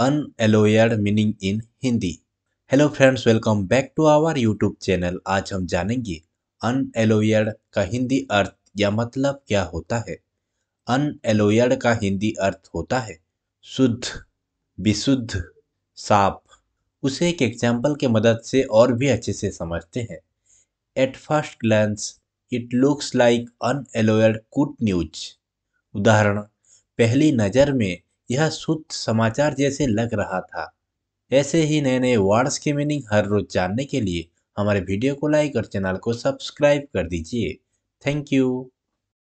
अनएलोयड meaning in Hindi hello friends welcome back to our YouTube channel आज हम जानेंगे अनएलोयड का हिंदी अर्थ या मतलब क्या होता है अनएलोयड का हिंदी अर्थ होता है शुद्ध विशुद्ध साफ उसे एक एग्जाम्पल के मदद से और भी अच्छे से समझते हैं at first glance it looks like unalloyed good news उदाहरण पहली नज़र में यह शुद्ध समाचार जैसे लग रहा था ऐसे ही नए नए वर्ड्स के मीनिंग हर रोज जानने के लिए हमारे वीडियो को लाइक और चैनल को सब्सक्राइब कर दीजिए थैंक यू